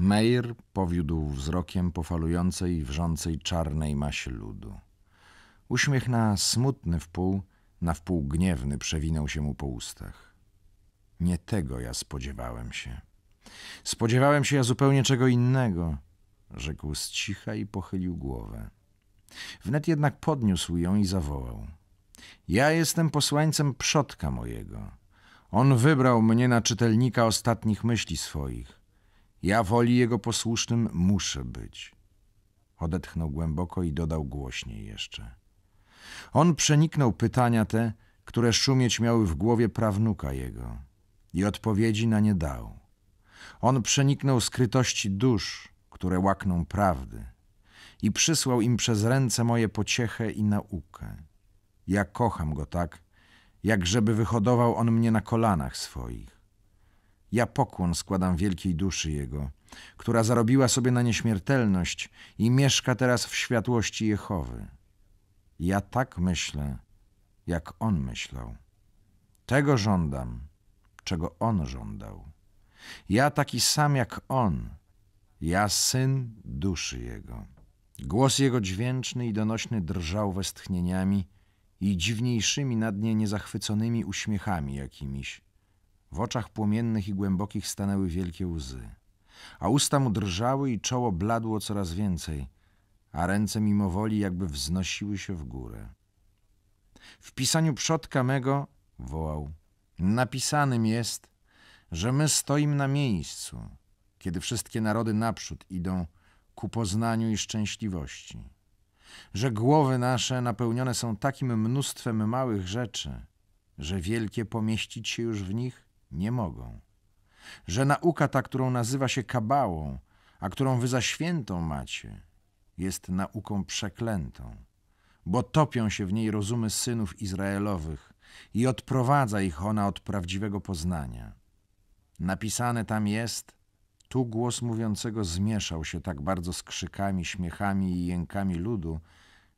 Meir powiódł wzrokiem po falującej, wrzącej czarnej masie ludu. Uśmiech na smutny wpół, na wpół gniewny przewinął się mu po ustach. Nie tego ja spodziewałem się. Spodziewałem się ja zupełnie czego innego, rzekł z cicha i pochylił głowę. Wnet jednak podniósł ją i zawołał. Ja jestem posłańcem przodka mojego. On wybrał mnie na czytelnika ostatnich myśli swoich. Ja woli jego posłusznym muszę być. Odetchnął głęboko i dodał głośniej jeszcze. On przeniknął pytania te, które szumieć miały w głowie prawnuka jego i odpowiedzi na nie dał. On przeniknął skrytości dusz, które łakną prawdy i przysłał im przez ręce moje pociechę i naukę. Ja kocham go tak, jak żeby wyhodował on mnie na kolanach swoich ja pokłon składam wielkiej duszy Jego, która zarobiła sobie na nieśmiertelność i mieszka teraz w światłości Jehowy. Ja tak myślę, jak On myślał. Tego żądam, czego On żądał. Ja taki sam jak On, ja syn duszy Jego. Głos Jego dźwięczny i donośny drżał westchnieniami i dziwniejszymi na dnie niezachwyconymi uśmiechami jakimiś w oczach płomiennych i głębokich stanęły wielkie łzy, a usta mu drżały i czoło bladło coraz więcej, a ręce mimowoli jakby wznosiły się w górę. W pisaniu przodka mego, wołał, napisanym jest, że my stoimy na miejscu, kiedy wszystkie narody naprzód idą ku poznaniu i szczęśliwości, że głowy nasze napełnione są takim mnóstwem małych rzeczy, że wielkie pomieścić się już w nich nie mogą. Że nauka ta, którą nazywa się kabałą, a którą wy za świętą macie, jest nauką przeklętą, bo topią się w niej rozumy synów Izraelowych i odprowadza ich ona od prawdziwego poznania. Napisane tam jest, tu głos mówiącego zmieszał się tak bardzo z krzykami, śmiechami i jękami ludu,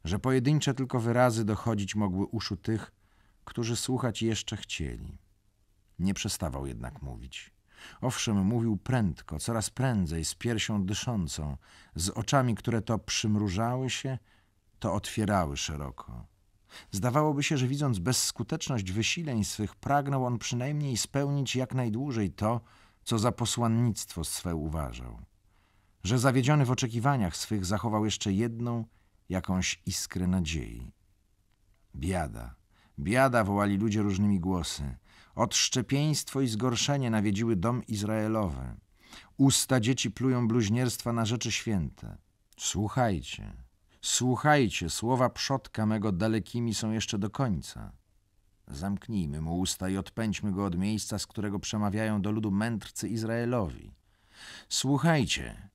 że pojedyncze tylko wyrazy dochodzić mogły uszu tych, którzy słuchać jeszcze chcieli. Nie przestawał jednak mówić. Owszem, mówił prędko, coraz prędzej, z piersią dyszącą, z oczami, które to przymrużały się, to otwierały szeroko. Zdawałoby się, że widząc bezskuteczność wysileń swych, pragnął on przynajmniej spełnić jak najdłużej to, co za posłannictwo swe uważał. Że zawiedziony w oczekiwaniach swych zachował jeszcze jedną, jakąś iskrę nadziei. Biada, biada wołali ludzie różnymi głosy. Odszczepieństwo i zgorszenie nawiedziły dom Izraelowy. Usta dzieci plują bluźnierstwa na rzeczy święte. Słuchajcie, słuchajcie, słowa przodka mego dalekimi są jeszcze do końca. Zamknijmy mu usta i odpędźmy go od miejsca, z którego przemawiają do ludu mędrcy Izraelowi. Słuchajcie,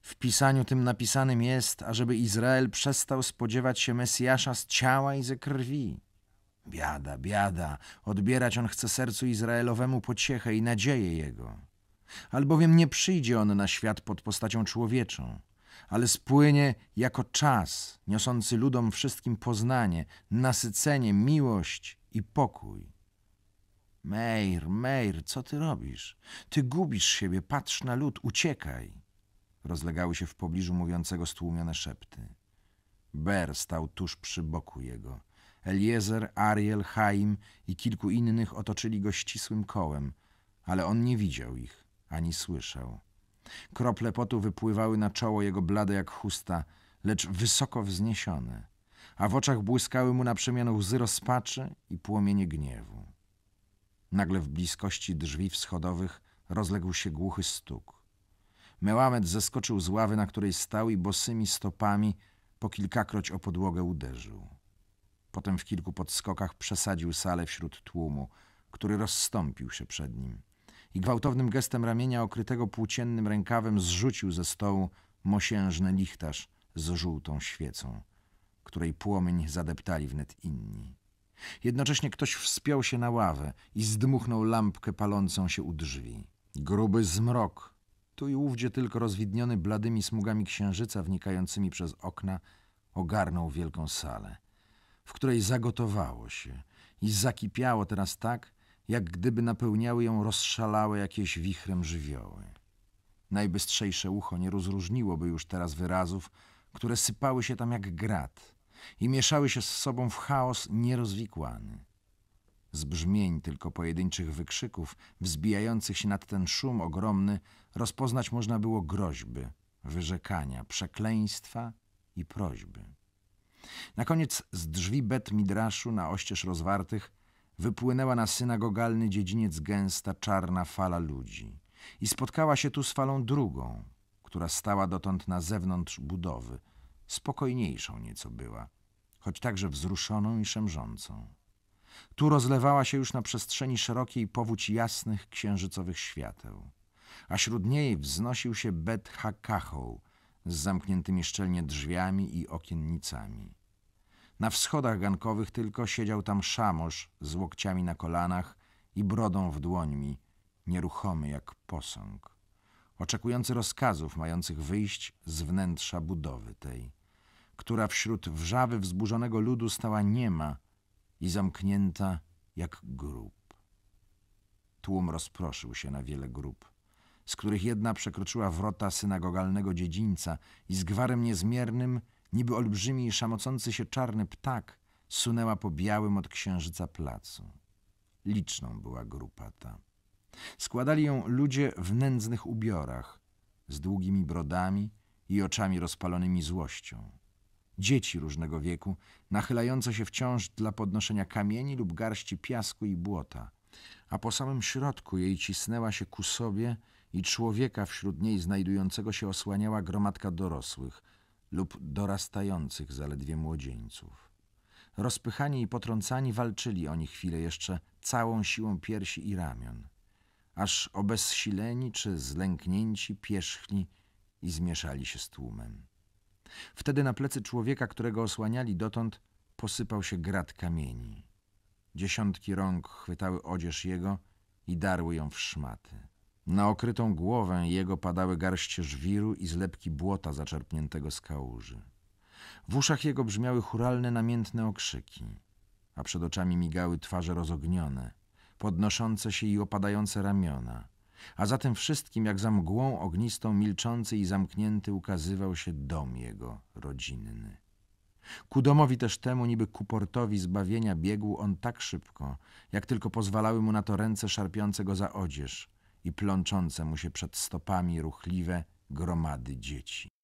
w pisaniu tym napisanym jest, ażeby Izrael przestał spodziewać się Mesjasza z ciała i ze krwi, Biada, biada, odbierać on chce sercu Izraelowemu pociechę i nadzieję jego. Albowiem nie przyjdzie on na świat pod postacią człowieczą, ale spłynie jako czas, niosący ludom wszystkim poznanie, nasycenie, miłość i pokój. Meir, Meir, co ty robisz? Ty gubisz siebie, patrz na lud, uciekaj! Rozlegały się w pobliżu mówiącego stłumione szepty. Ber stał tuż przy boku jego. Eliezer, Ariel, Chaim i kilku innych otoczyli go ścisłym kołem, ale on nie widział ich ani słyszał. Krople potu wypływały na czoło jego blade jak chusta, lecz wysoko wzniesione, a w oczach błyskały mu na przemian łzy rozpaczy i płomienie gniewu. Nagle w bliskości drzwi wschodowych rozległ się głuchy stuk. Melamed zeskoczył z ławy, na której stał i bosymi stopami po kilkakroć o podłogę uderzył. Potem w kilku podskokach przesadził salę wśród tłumu, który rozstąpił się przed nim. I gwałtownym gestem ramienia okrytego płóciennym rękawem zrzucił ze stołu mosiężny lichtarz z żółtą świecą, której płomień zadeptali wnet inni. Jednocześnie ktoś wspiął się na ławę i zdmuchnął lampkę palącą się u drzwi. Gruby zmrok, tu i ówdzie tylko rozwidniony bladymi smugami księżyca wnikającymi przez okna, ogarnął wielką salę w której zagotowało się i zakipiało teraz tak, jak gdyby napełniały ją rozszalałe jakieś wichrem żywioły. Najbystrzejsze ucho nie rozróżniłoby już teraz wyrazów, które sypały się tam jak grat i mieszały się z sobą w chaos nierozwikłany. Z brzmień tylko pojedynczych wykrzyków wzbijających się nad ten szum ogromny rozpoznać można było groźby, wyrzekania, przekleństwa i prośby. Na koniec z drzwi Bet Midraszu na oścież rozwartych wypłynęła na synagogalny dziedziniec gęsta czarna fala ludzi i spotkała się tu z falą drugą, która stała dotąd na zewnątrz budowy, spokojniejszą nieco była, choć także wzruszoną i szemrzącą. Tu rozlewała się już na przestrzeni szerokiej powódź jasnych księżycowych świateł, a śród niej wznosił się Bet Hakachoł z zamkniętymi szczelnie drzwiami i okiennicami. Na wschodach gankowych tylko siedział tam szamosz z łokciami na kolanach i brodą w dłońmi, nieruchomy jak posąg, oczekujący rozkazów mających wyjść z wnętrza budowy tej, która wśród wrzawy wzburzonego ludu stała niema i zamknięta jak grób. Tłum rozproszył się na wiele grup, z których jedna przekroczyła wrota synagogalnego dziedzińca i z gwarem niezmiernym – Niby olbrzymi i szamocący się czarny ptak sunęła po białym od księżyca placu. Liczną była grupa ta. Składali ją ludzie w nędznych ubiorach, z długimi brodami i oczami rozpalonymi złością. Dzieci różnego wieku, nachylające się wciąż dla podnoszenia kamieni lub garści piasku i błota, a po samym środku jej cisnęła się ku sobie i człowieka wśród niej znajdującego się osłaniała gromadka dorosłych – lub dorastających zaledwie młodzieńców. Rozpychani i potrącani walczyli oni chwilę jeszcze całą siłą piersi i ramion, aż obezsileni czy zlęknięci pierzchli i zmieszali się z tłumem. Wtedy na plecy człowieka, którego osłaniali dotąd, posypał się grat kamieni. Dziesiątki rąk chwytały odzież jego i darły ją w szmaty. Na okrytą głowę jego padały garście żwiru i zlepki błota zaczerpniętego z kałuży. W uszach jego brzmiały churalne, namiętne okrzyki, a przed oczami migały twarze rozognione, podnoszące się i opadające ramiona, a za tym wszystkim jak za mgłą ognistą milczący i zamknięty ukazywał się dom jego rodzinny. Ku domowi też temu niby ku portowi zbawienia biegł on tak szybko, jak tylko pozwalały mu na to ręce szarpiące go za odzież – i plączące mu się przed stopami ruchliwe gromady dzieci.